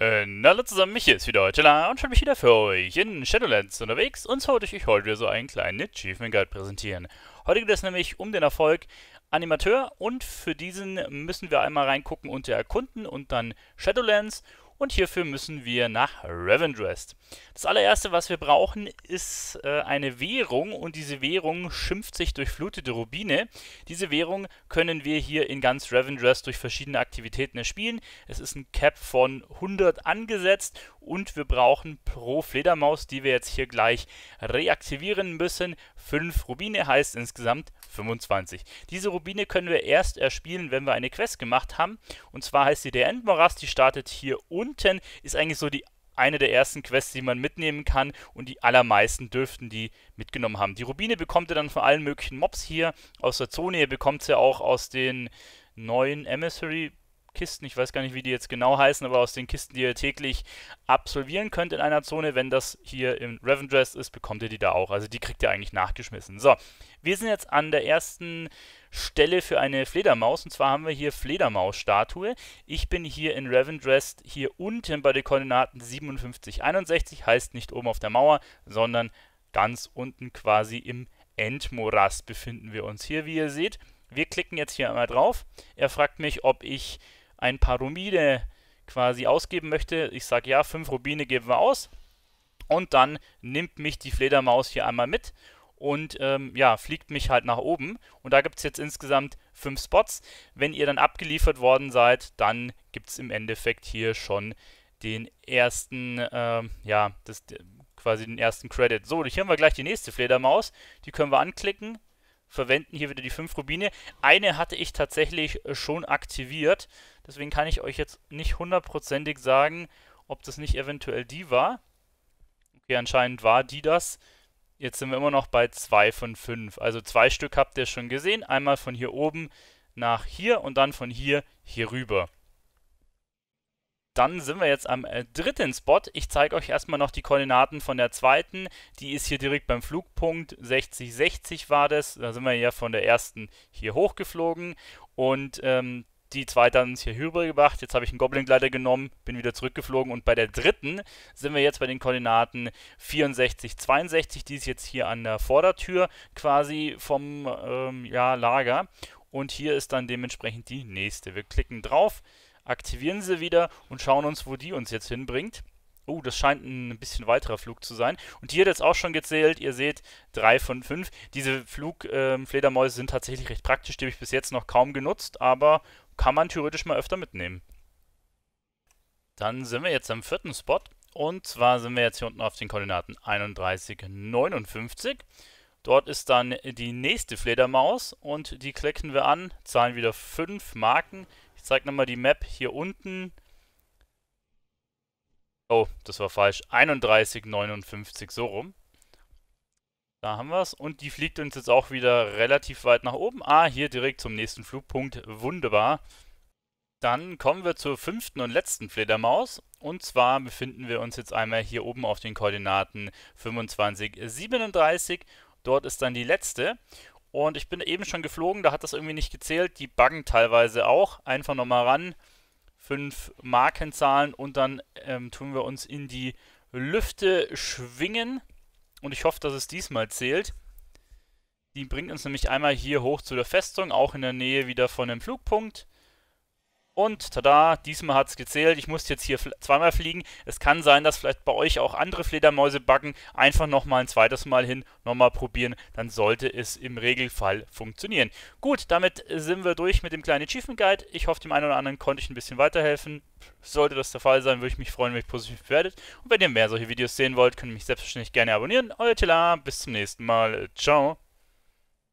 Und äh, hallo zusammen, Michi ist wieder heute und schon mich wieder für euch in Shadowlands unterwegs und so wollte ich euch heute wieder so einen kleinen Achievement Guide präsentieren. Heute geht es nämlich um den Erfolg Animateur und für diesen müssen wir einmal reingucken unter Erkunden und dann Shadowlands und hierfür müssen wir nach Revendrest. Das allererste, was wir brauchen, ist äh, eine Währung und diese Währung schimpft sich durchflutete Rubine. Diese Währung können wir hier in ganz Revendrest durch verschiedene Aktivitäten erspielen. Es ist ein Cap von 100 angesetzt und wir brauchen pro Fledermaus, die wir jetzt hier gleich reaktivieren müssen, 5 Rubine, heißt insgesamt 25. Diese Rubine können wir erst erspielen, wenn wir eine Quest gemacht haben und zwar heißt sie der Endmorast, die startet hier unten unten ist eigentlich so die eine der ersten Quests, die man mitnehmen kann und die allermeisten dürften die mitgenommen haben. Die Rubine bekommt ihr dann von allen möglichen Mobs hier aus der Zone, ihr bekommt sie auch aus den neuen Emissary Kisten, ich weiß gar nicht, wie die jetzt genau heißen, aber aus den Kisten, die ihr täglich absolvieren könnt in einer Zone, wenn das hier im Ravendress ist, bekommt ihr die da auch. Also die kriegt ihr eigentlich nachgeschmissen. So, wir sind jetzt an der ersten Stelle für eine Fledermaus und zwar haben wir hier Fledermaus-Statue. Ich bin hier in Ravendress hier unten bei den Koordinaten 57, 61, heißt nicht oben auf der Mauer, sondern ganz unten quasi im Endmorast befinden wir uns hier, wie ihr seht. Wir klicken jetzt hier einmal drauf. Er fragt mich, ob ich ein paar Rubine quasi ausgeben möchte. Ich sage ja, fünf Rubine geben wir aus. Und dann nimmt mich die Fledermaus hier einmal mit und ähm, ja, fliegt mich halt nach oben. Und da gibt es jetzt insgesamt fünf Spots. Wenn ihr dann abgeliefert worden seid, dann gibt es im Endeffekt hier schon den ersten, äh, ja, das, quasi den ersten Credit. So, hier haben wir gleich die nächste Fledermaus. Die können wir anklicken verwenden. Hier wieder die 5 Rubine. Eine hatte ich tatsächlich äh, schon aktiviert. Deswegen kann ich euch jetzt nicht hundertprozentig sagen, ob das nicht eventuell die war. Okay, anscheinend war die das. Jetzt sind wir immer noch bei 2 von 5. Also zwei Stück habt ihr schon gesehen. Einmal von hier oben nach hier und dann von hier hier rüber dann sind wir jetzt am äh, dritten Spot. Ich zeige euch erstmal noch die Koordinaten von der zweiten. Die ist hier direkt beim Flugpunkt. 6060 60 war das. Da sind wir ja von der ersten hier hochgeflogen. Und ähm, die zweite hat uns hier rübergebracht. Jetzt habe ich einen Goblin-Glider genommen, bin wieder zurückgeflogen. Und bei der dritten sind wir jetzt bei den Koordinaten 64, 62. Die ist jetzt hier an der Vordertür quasi vom ähm, ja, Lager. Und hier ist dann dementsprechend die nächste. Wir klicken drauf aktivieren sie wieder und schauen uns, wo die uns jetzt hinbringt. Oh, das scheint ein bisschen weiterer Flug zu sein. Und hier hat jetzt auch schon gezählt, ihr seht, drei von fünf. Diese Flugfledermäuse ähm, sind tatsächlich recht praktisch, die habe ich bis jetzt noch kaum genutzt, aber kann man theoretisch mal öfter mitnehmen. Dann sind wir jetzt am vierten Spot. Und zwar sind wir jetzt hier unten auf den Koordinaten 31, 59. Dort ist dann die nächste Fledermaus und die klicken wir an, zahlen wieder fünf Marken zeige nochmal die Map hier unten. Oh, das war falsch. 31,59 so rum. Da haben wir es. Und die fliegt uns jetzt auch wieder relativ weit nach oben. Ah, hier direkt zum nächsten Flugpunkt. Wunderbar. Dann kommen wir zur fünften und letzten Fledermaus. Und zwar befinden wir uns jetzt einmal hier oben auf den Koordinaten 25, 37. Dort ist dann die letzte. Und ich bin eben schon geflogen, da hat das irgendwie nicht gezählt. Die buggen teilweise auch. Einfach nochmal ran. Fünf Markenzahlen und dann ähm, tun wir uns in die Lüfte schwingen. Und ich hoffe, dass es diesmal zählt. Die bringt uns nämlich einmal hier hoch zu der Festung, auch in der Nähe wieder von dem Flugpunkt. Und tada, diesmal hat es gezählt. Ich musste jetzt hier zweimal fliegen. Es kann sein, dass vielleicht bei euch auch andere Fledermäuse backen. Einfach nochmal ein zweites Mal hin, nochmal probieren. Dann sollte es im Regelfall funktionieren. Gut, damit sind wir durch mit dem kleinen Achievement Guide. Ich hoffe, dem einen oder anderen konnte ich ein bisschen weiterhelfen. Sollte das der Fall sein, würde ich mich freuen, wenn ihr positiv bewertet. Und wenn ihr mehr solche Videos sehen wollt, könnt ihr mich selbstverständlich gerne abonnieren. Euer Tila, bis zum nächsten Mal. Ciao.